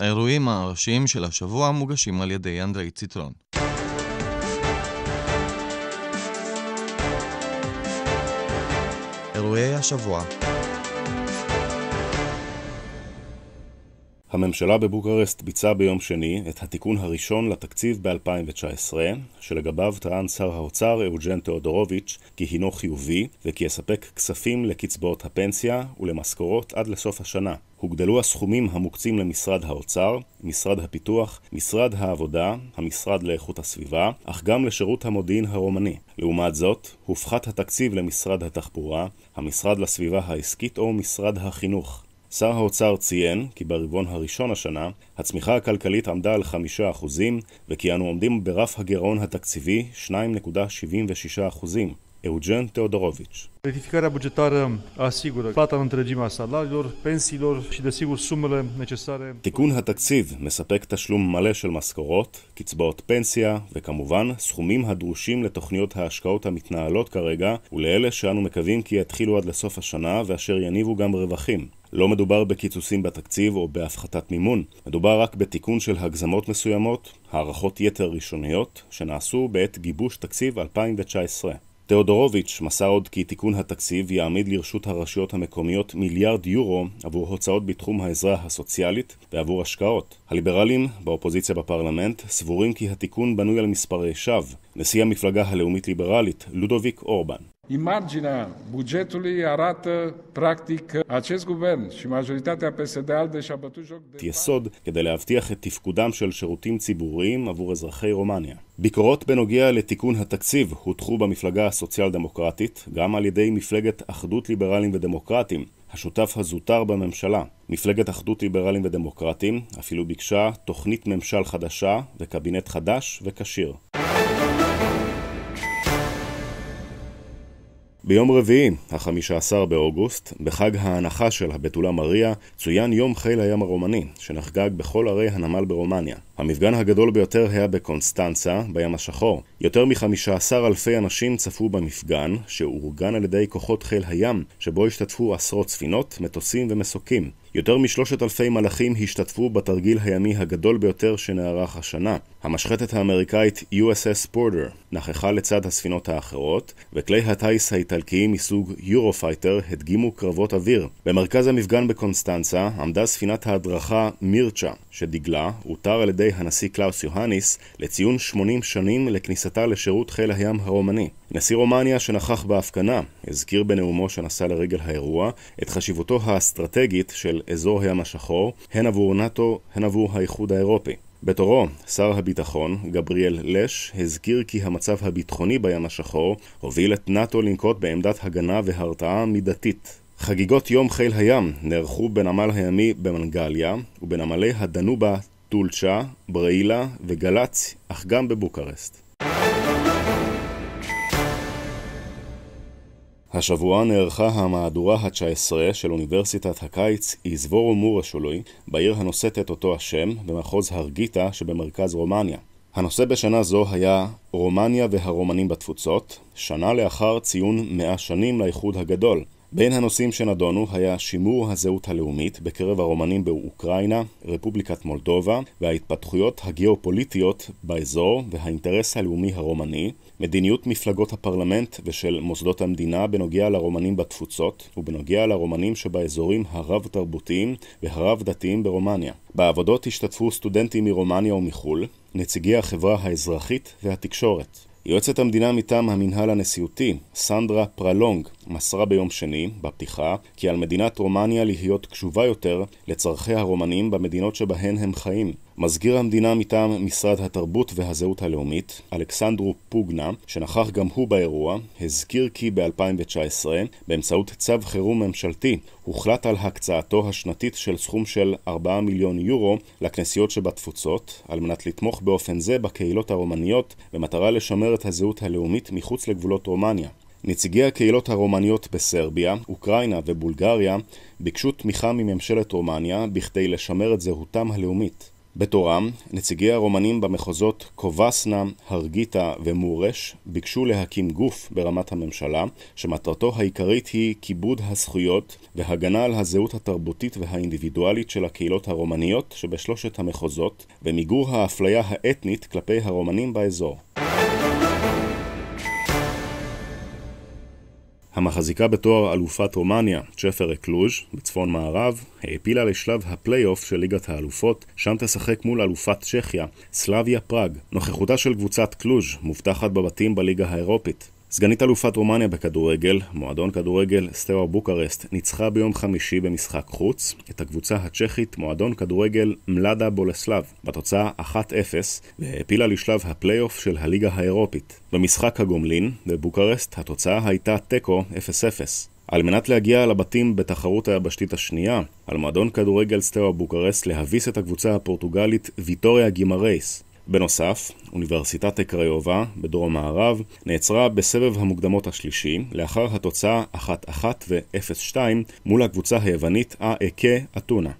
האירועים הראשיים של השבוע מוגשים על ידי אנדרי ציטרון. אירועי השבוע הממשלה בבוקרשט ביצעה ביום שני את התיקון הראשון לתקציב ב-2019, שלגביו טען שר האוצר אוג'ן תאודורוביץ' כי הינו חיובי וכי יספק כספים לקצבאות הפנסיה ולמשכורות עד לסוף השנה. הוגדלו הסכומים המוקצים למשרד האוצר, משרד הפיתוח, משרד העבודה, המשרד לאיכות הסביבה, אך גם לשירות המודיעין הרומני. לעומת זאת, הופחת התקציב למשרד התחבורה, המשרד לסביבה העסקית או משרד החינוך. שר האוצר ציין כי ברבעון הראשון השנה הצמיחה הכלכלית עמדה על 5% וכי אנו עומדים ברף הגירעון התקציבי 2.76%. Eugen Teodorovici. Rectificarea bugetară asigură plata în întregimea salariilor, pensiilor și, desigur, sumele necesare. תיקון התקציב מספק תשלום מלא של משכורות, קצבאות פנסיה, וכמובן סכומים הדרושים לתוכניות ההשקעות המתנהלות כרגע, ולאלה שאנו מקווים כי יתחילו עד לסוף השנה ואשר יניבו גם רווחים. לא מדובר בקיצוצים בתקציב או בהפחתת מימון, מדובר רק בתיקון של הגזמות מסוימות, הערכות יתר ראשוניות, שנעשו בעת גיבוש תקציב 2019. תיאודורוביץ' מסר עוד כי תיקון התקציב יעמיד לרשות הרשויות המקומיות מיליארד יורו עבור הוצאות בתחום העזרה הסוציאלית ועבור השקעות. הליברלים באופוזיציה בפרלמנט סבורים כי התיקון בנוי על מספרי שווא, נשיא המפלגה הלאומית-ליברלית, לודוביק אורבן. Imaginea bugetului arată practic acest guvern și majoritatea PSD-ALDE și-a bătut joc de... יסוד כדי להבטיח את תפקודם של שירותים ציבוריים עבור אזרחי רומניה. ביקורות בנוגע לתיקון התקציב הוטחו במפלגה הסוציאל-דמוקרטית גם על ידי מפלגת אחדות ליברלים ודמוקרטים, השותף הזוטר בממשלה. מפלגת אחדות ליברלים ודמוקרטים אפילו ביקשה תוכנית ממשל חדשה וקבינט חדש וכשיר. ביום רביעי, ה-15 באוגוסט, בחג ההנחה של הבתולה מריה, צוין יום חיל הים הרומני, שנחגג בכל ערי הנמל ברומניה. המפגן הגדול ביותר היה בקונסטנצה, בים השחור. יותר מ-15 אלפי אנשים צפו במפגן, שאורגן על ידי כוחות חיל הים, שבו השתתפו עשרות ספינות, מטוסים ומסוקים. יותר משלושת אלפי מלאכים השתתפו בתרגיל הימי הגדול ביותר שנערך השנה. המשחטת האמריקאית USS Porter נכחה לצד הספינות האחרות, וכלי הטיס האיטלקיים מסוג יורופייטר הדגימו קרבות אוויר. במרכז המפגן בקונסטנצה עמדה ספינת ההדרכה מירצ'ה, שדגלה הותר על ידי הנשיא קלאוס יוהניס לציון 80 שנים לכניסתה לשירות חיל הים הרומני. נשיא רומניה שנכח בהפגנה הזכיר בנאומו שנשא לרגל האירוע את חשיבותו האסטרטגית של אזור הים השחור, הן עבור נאט"ו, הן עבור האיחוד האירופי. בתורו, שר הביטחון, גבריאל לש, הזכיר כי המצב הביטחוני בים השחור הוביל את נאט"ו לנקוט בעמדת הגנה והרתעה מידתית. חגיגות יום חיל הים נערכו בנמל הימי במנגליה ובנמלי הדנובה, טולצ'ה, בריילה וגל"צ, אך גם בבוקרשט. השבוע נערכה המהדורה ה-19 של אוניברסיטת הקיץ איזבורו מורשולוי, בעיר הנושאת את אותו השם, במחוז הרגיטה שבמרכז רומניה. הנושא בשנה זו היה רומניה והרומנים בתפוצות, שנה לאחר ציון 100 שנים לאיחוד הגדול. בין הנושאים שנדונו היה שימור הזהות הלאומית בקרב הרומנים באוקראינה, רפובליקת מולדובה וההתפתחויות הגיאופוליטיות באזור והאינטרס הלאומי הרומני, מדיניות מפלגות הפרלמנט ושל מוסדות המדינה בנוגע לרומנים בתפוצות ובנוגע לרומנים שבאזורים הרב-תרבותיים והרב-דתיים ברומניה. בעבודות השתתפו סטודנטים מרומניה ומחו"ל, נציגי החברה האזרחית והתקשורת. יועצת המדינה מטעם המינהל הנשיאותי, סנדרה פרלונג, מסרה ביום שני, בפתיחה, כי על מדינת רומניה להיות קשובה יותר לצורכי הרומנים במדינות שבהן הם חיים. מזכיר המדינה מטעם משרד התרבות והזהות הלאומית, אלכסנדרו פוגנה, שנכח גם הוא באירוע, הזכיר כי ב-2019, באמצעות צו חירום ממשלתי, הוחלט על הקצאתו השנתית של סכום של 4 מיליון יורו לכנסיות שבתפוצות, על מנת לתמוך באופן זה בקהילות הרומניות, במטרה לשמר את הזהות הלאומית מחוץ לגבולות רומניה. נציגי הקהילות הרומניות בסרביה, אוקראינה ובולגריה ביקשו תמיכה מממשלת רומניה בכדי לשמר את זהותם הלאומית. בתורם, נציגי הרומנים במחוזות קובסנה, הרגיטה ומורש ביקשו להקים גוף ברמת הממשלה, שמטרתו העיקרית היא כיבוד הזכויות והגנה על הזהות התרבותית והאינדיבידואלית של הקהילות הרומניות שבשלושת המחוזות, ומיגור האפליה האתנית כלפי הרומנים באזור. המחזיקה בתואר אלופת רומניה, צ'פר אקלוז' בצפון מערב, העפילה לשלב הפלייאוף של ליגת האלופות, שם תשחק מול אלופת צ'כיה, סלאביה פראג. נוכחותה של קבוצת קלוז' מובטחת בבתים בליגה האירופית. סגנית אלופת רומניה בכדורגל, מועדון כדורגל סטאו בוקרסט, ניצחה ביום חמישי במשחק חוץ את הקבוצה הצ'כית מועדון כדורגל מלאדה בולסלב, בתוצאה 1-0, והעפילה לשלב הפלייאוף של הליגה האירופית. במשחק הגומלין, בבוקרסט, התוצאה הייתה תיקו 0-0. על מנת להגיע לבתים בתחרות היבשתית השנייה, על מועדון כדורגל סטאו בוקרסט להביס את הקבוצה הפורטוגלית ויטוריה גימרייס בנוסף, אוניברסיטת קריובה בדרום מערב נעצרה בסבב המוקדמות השלישי לאחר התוצאה 1-1 ו-0-2 מול הקבוצה היוונית האקה אתונה.